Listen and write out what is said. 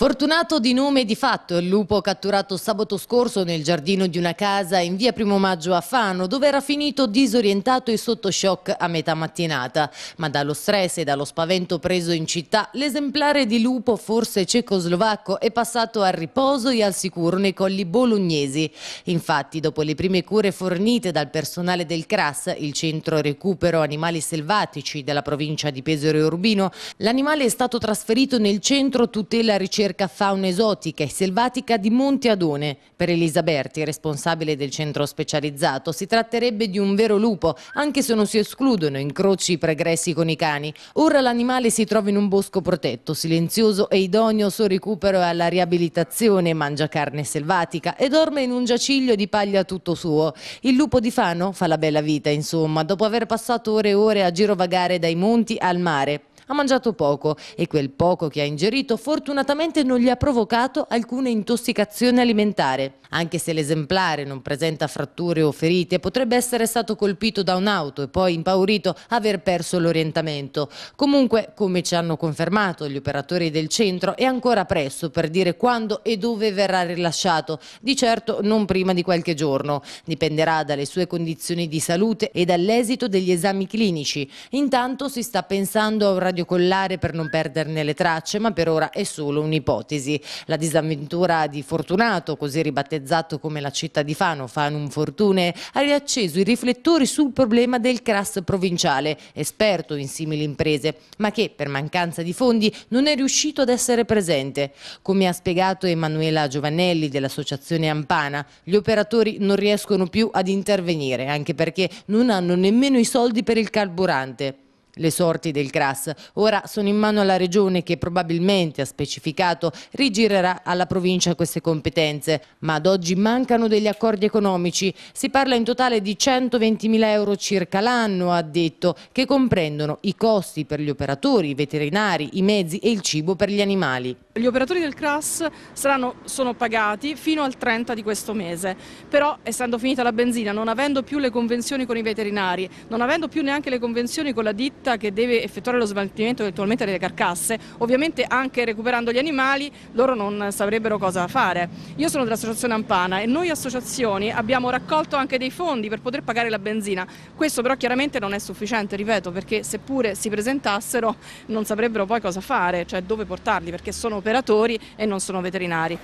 Fortunato di nome e di fatto il lupo catturato sabato scorso nel giardino di una casa in via Primo Maggio a Fano, dove era finito disorientato e sotto shock a metà mattinata. Ma dallo stress e dallo spavento preso in città, l'esemplare di lupo, forse cecoslovacco, è passato al riposo e al sicuro nei colli bolognesi. Infatti, dopo le prime cure fornite dal personale del CRAS, il centro recupero animali selvatici della provincia di Pesaro e Urbino, l'animale è stato trasferito nel centro tutela ricerca ricerca fauna esotica e selvatica di Monte Adone. Per Elisaberti, responsabile del centro specializzato, si tratterebbe di un vero lupo, anche se non si escludono incroci pregressi con i cani. Ora l'animale si trova in un bosco protetto, silenzioso e idoneo al suo recupero e alla riabilitazione, mangia carne selvatica e dorme in un giaciglio di paglia tutto suo. Il lupo di Fano fa la bella vita, insomma, dopo aver passato ore e ore a girovagare dai monti al mare, ha mangiato poco e quel poco che ha ingerito fortunatamente non gli ha provocato alcuna intossicazione alimentare. Anche se l'esemplare non presenta fratture o ferite, potrebbe essere stato colpito da un'auto e poi impaurito aver perso l'orientamento. Comunque, come ci hanno confermato gli operatori del centro, è ancora presto per dire quando e dove verrà rilasciato, di certo non prima di qualche giorno. Dipenderà dalle sue condizioni di salute e dall'esito degli esami clinici. Intanto si sta pensando a un radiopato episodio collare per non perderne le tracce, ma per ora è solo un'ipotesi. La disavventura di Fortunato, così ribattezzato come la città di Fano, Fanum Fortune, ha riacceso i riflettori sul problema del crass provinciale, esperto in simili imprese, ma che per mancanza di fondi non è riuscito ad essere presente. Come ha spiegato Emanuela Giovanelli dell'associazione Ampana, gli operatori non riescono più ad intervenire, anche perché non hanno nemmeno i soldi per il carburante le sorti del CRAS. Ora sono in mano alla Regione che probabilmente, ha specificato, rigirerà alla provincia queste competenze, ma ad oggi mancano degli accordi economici. Si parla in totale di 120.000 euro circa l'anno, ha detto, che comprendono i costi per gli operatori, i veterinari, i mezzi e il cibo per gli animali. Gli operatori del CRAS saranno, sono pagati fino al 30 di questo mese, però essendo finita la benzina, non avendo più le convenzioni con i veterinari, non avendo più neanche le convenzioni con la ditta che deve effettuare lo smaltimento eventualmente delle carcasse, ovviamente anche recuperando gli animali loro non saprebbero cosa fare. Io sono dell'associazione Ampana e noi associazioni abbiamo raccolto anche dei fondi per poter pagare la benzina, questo però chiaramente non è sufficiente, ripeto, perché seppure si presentassero non saprebbero poi cosa fare, cioè dove portarli, perché sono operatori operatori e non sono veterinari.